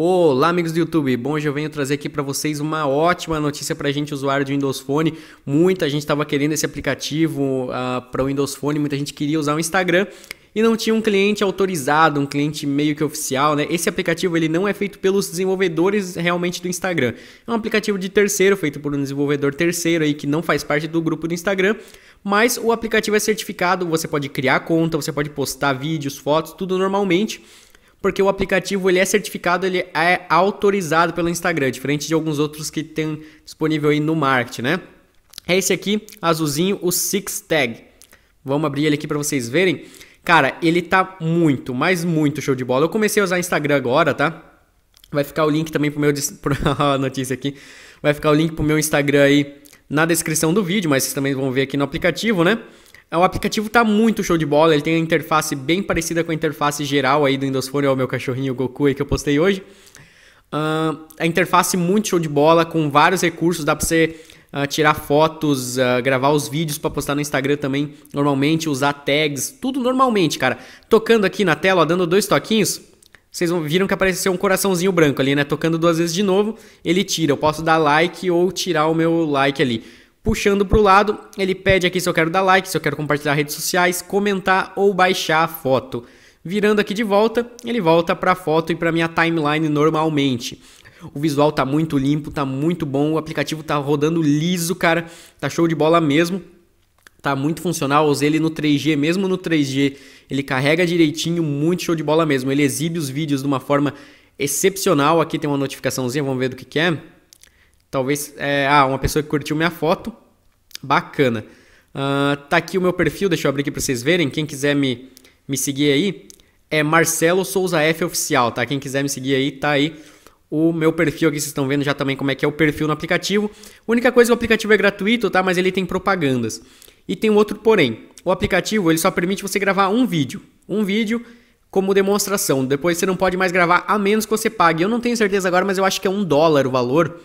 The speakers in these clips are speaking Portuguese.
Olá, amigos do YouTube. Bom, hoje eu venho trazer aqui para vocês uma ótima notícia para a gente, usuário de Windows Phone. Muita gente estava querendo esse aplicativo uh, ah, para o Windows Phone, muita gente queria usar o Instagram e não tinha um cliente autorizado, um cliente meio que oficial, né? Esse aplicativo ele não é feito pelos desenvolvedores realmente do Instagram. É um aplicativo de terceiro feito por um desenvolvedor terceiro aí que não faz parte do grupo do Instagram, mas o aplicativo é certificado, você pode criar conta, você pode postar vídeos, fotos, tudo normalmente porque o aplicativo ele é certificado, ele é autorizado pelo Instagram, diferente de alguns outros que tem disponível aí no marketing, né? É esse aqui, azulzinho, o Six Tag. Vamos abrir ele aqui para vocês verem. Cara, ele tá muito, mas muito show de bola. Eu comecei a usar Instagram agora, tá? Vai ficar o link também pro meu a notícia aqui. Vai ficar o link pro meu Instagram aí na descrição do vídeo, mas vocês também vão ver aqui no aplicativo, né? É, o aplicativo tá muito show de bola, ele tem a interface bem parecida com a interface geral aí do Windows Phone, o meu cachorrinho Goku aí que eu postei hoje. Uh, a interface muito show de bola, com vários recursos, dá pra você uh, tirar fotos, uh, gravar os vídeos para postar no Instagram também normalmente, usar tags, tudo normalmente, cara. Tocando aqui na tela, ó, dando dois toquinhos, vocês viram que apareceu um coraçãozinho branco ali, né? Tocando duas vezes de novo, ele tira. Eu posso dar like ou tirar o meu like ali. Puxando para o lado, ele pede aqui se eu quero dar like, se eu quero compartilhar redes sociais, comentar ou baixar a foto. Virando aqui de volta, ele volta para a foto e para minha timeline normalmente. O visual tá muito limpo, tá muito bom, o aplicativo tá rodando liso, cara, tá show de bola mesmo. Tá muito funcional, usei ele no 3G, mesmo no 3G, ele carrega direitinho, muito show de bola mesmo. Ele exibe os vídeos de uma forma excepcional. Aqui tem uma notificaçãozinha, vamos ver do que, que é. Talvez, é, ah, uma pessoa que curtiu minha foto, bacana. Uh, tá aqui o meu perfil, deixa eu abrir aqui para vocês verem. Quem quiser me, me seguir aí, é Marcelo Souza F Oficial, tá? Quem quiser me seguir aí, tá aí o meu perfil aqui, vocês estão vendo já também como é que é o perfil no aplicativo. A única coisa o aplicativo é gratuito, tá? Mas ele tem propagandas. E tem um outro porém. O aplicativo, ele só permite você gravar um vídeo. Um vídeo como demonstração. Depois você não pode mais gravar a menos que você pague. Eu não tenho certeza agora, mas eu acho que é um dólar o valor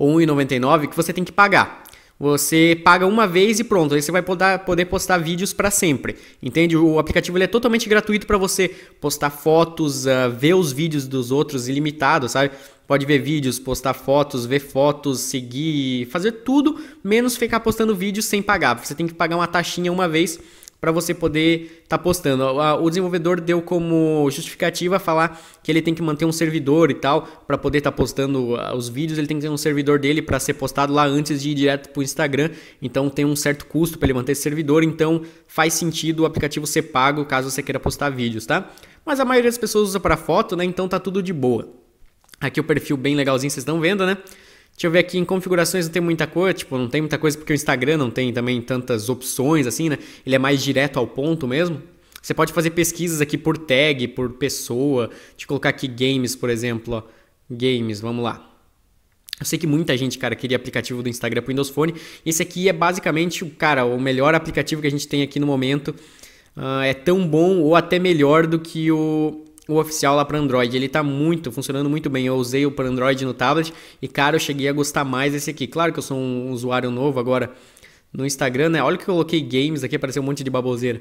ou 1,99 que você tem que pagar. Você paga uma vez e pronto, aí você vai poder postar vídeos para sempre, entende? O aplicativo ele é totalmente gratuito para você postar fotos, uh, ver os vídeos dos outros ilimitado, sabe? Pode ver vídeos, postar fotos, ver fotos, seguir, fazer tudo, menos ficar postando vídeos sem pagar. Você tem que pagar uma taxinha uma vez para você poder estar tá postando. O desenvolvedor deu como justificativa falar que ele tem que manter um servidor e tal para poder estar tá postando ah, os vídeos, ele tem que ter um servidor dele para ser postado lá antes de ir direto para o Instagram. Então tem um certo custo para ele manter esse servidor, então faz sentido o aplicativo ser pago caso você queira postar vídeos, tá? Mas a maioria das pessoas usa para foto, né? Então tá tudo de boa. Aqui o perfil bem legalzinho, vocês estão vendo, né? Deixa eu ver aqui em configurações não tem muita coisa, tipo, não tem muita coisa porque o Instagram não tem também tantas opções assim, né? Ele é mais direto ao ponto mesmo. Você pode fazer pesquisas aqui por tag, por pessoa. Deixa eu colocar aqui games, por exemplo, ó. Games, vamos lá. Eu sei que muita gente, cara, queria aplicativo do Instagram para Windows Phone. Esse aqui é basicamente, cara, o melhor aplicativo que a gente tem aqui no momento. Uh, é tão bom ou até melhor do que o o oficial lá para Android. Ele tá muito, funcionando muito bem. Eu usei o para Android no tablet e, cara, eu cheguei a gostar mais desse aqui. Claro que eu sou um usuário novo agora no Instagram, né? Olha que eu coloquei games aqui, apareceu um monte de baboseira.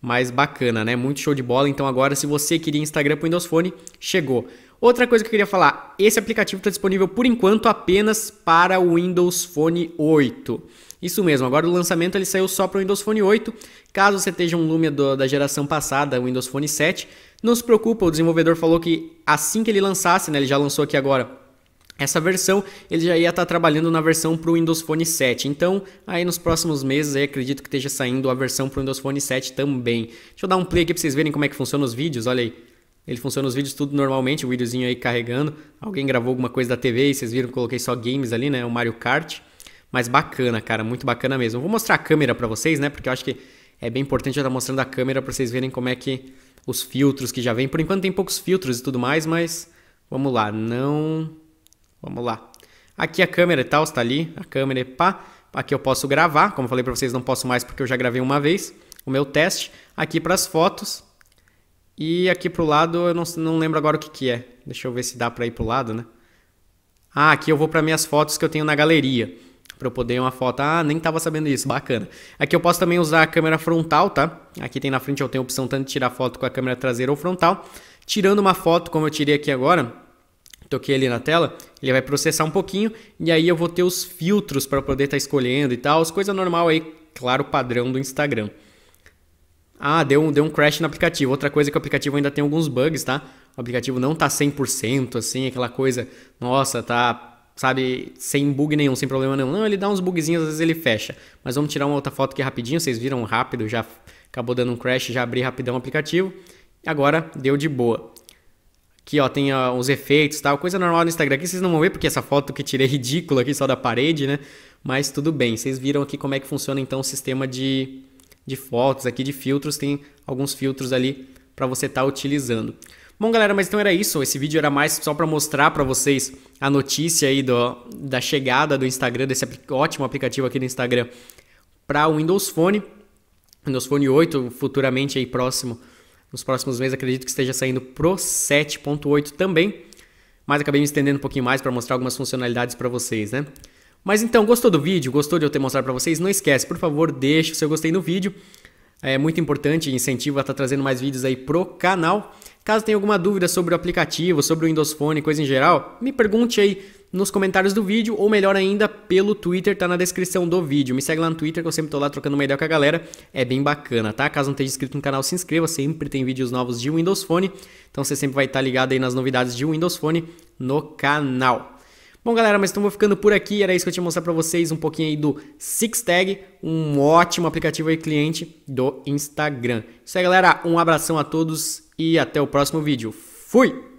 Mas bacana, né? Muito show de bola. Então agora, se você queria Instagram pro Windows Phone, chegou. Outra coisa que eu queria falar, esse aplicativo está disponível por enquanto apenas para o Windows Phone 8. Isso mesmo, agora o lançamento ele saiu só para o Windows Phone 8. Caso você esteja um Lumia do, da geração passada, o Windows Phone 7, não se preocupa, o desenvolvedor falou que assim que ele lançasse, né, ele já lançou aqui agora essa versão, ele já ia estar tá trabalhando na versão para o Windows Phone 7. Então, aí nos próximos meses, aí acredito que esteja saindo a versão para o Windows Phone 7 também. Deixa eu dar um play aqui para vocês verem como é que funciona os vídeos, olha aí. Ele funciona os vídeos tudo normalmente, o videozinho aí carregando. Alguém gravou alguma coisa da TV e vocês viram, que coloquei só games ali, né? O Mario Kart. Mas bacana, cara, muito bacana mesmo. Vou mostrar a câmera para vocês, né? Porque eu acho que é bem importante eu estar tá mostrando a câmera para vocês verem como é que os filtros que já vem. Por enquanto tem poucos filtros e tudo mais, mas vamos lá, não. Vamos lá. Aqui a câmera e tal, está ali, a câmera e pá. Aqui eu posso gravar, como eu falei para vocês, não posso mais porque eu já gravei uma vez o meu teste. Aqui para as fotos, e aqui pro lado eu não, não lembro agora o que, que é. Deixa eu ver se dá para ir pro lado, né? Ah, aqui eu vou para minhas fotos que eu tenho na galeria. Para eu poder uma foto. Ah, nem tava sabendo isso. Bacana. Aqui eu posso também usar a câmera frontal, tá? Aqui tem na frente eu tenho a opção tanto de tirar foto com a câmera traseira ou frontal. Tirando uma foto, como eu tirei aqui agora, toquei ali na tela, ele vai processar um pouquinho e aí eu vou ter os filtros para poder estar tá escolhendo e tal, as coisas normal aí, claro, padrão do Instagram. Ah, deu um, deu um crash no aplicativo. Outra coisa é que o aplicativo ainda tem alguns bugs, tá? O aplicativo não tá 100%, assim, aquela coisa, nossa, tá, sabe, sem bug nenhum, sem problema nenhum. Não, ele dá uns bugzinhos, às vezes ele fecha. Mas vamos tirar uma outra foto aqui rapidinho, vocês viram rápido, já acabou dando um crash, já abri rapidão o aplicativo. E Agora deu de boa. Aqui, ó, tem ó, os efeitos tal, coisa normal no Instagram. Aqui vocês não vão ver porque essa foto que tirei é ridícula aqui só da parede, né? Mas tudo bem, vocês viram aqui como é que funciona então o sistema de de fotos, aqui de filtros, tem alguns filtros ali para você estar tá utilizando. Bom, galera, mas então era isso. Esse vídeo era mais só para mostrar para vocês a notícia aí do, da chegada do Instagram, desse ótimo aplicativo aqui do Instagram para o Windows Phone. Windows Phone 8, futuramente aí próximo, nos próximos meses, acredito que esteja saindo pro 7.8 também. Mas acabei me estendendo um pouquinho mais para mostrar algumas funcionalidades para vocês, né? Mas então, gostou do vídeo? Gostou de eu ter mostrado para vocês? Não esquece, por favor, deixa o seu gostei no vídeo. É muito importante, incentivo a estar tá trazendo mais vídeos aí pro canal. Caso tenha alguma dúvida sobre o aplicativo, sobre o Windows Phone, coisa em geral, me pergunte aí nos comentários do vídeo, ou melhor ainda, pelo Twitter, tá na descrição do vídeo. Me segue lá no Twitter que eu sempre tô lá trocando uma ideia com a galera, é bem bacana, tá? Caso não esteja inscrito no canal, se inscreva, sempre tem vídeos novos de Windows Phone, então você sempre vai estar tá ligado aí nas novidades de Windows Phone no canal. Bom, galera, mas então vou ficando por aqui. Era isso que eu tinha mostrar para vocês um pouquinho aí do Sixtag, um ótimo aplicativo e cliente do Instagram. Isso aí, galera. Um abração a todos e até o próximo vídeo. Fui!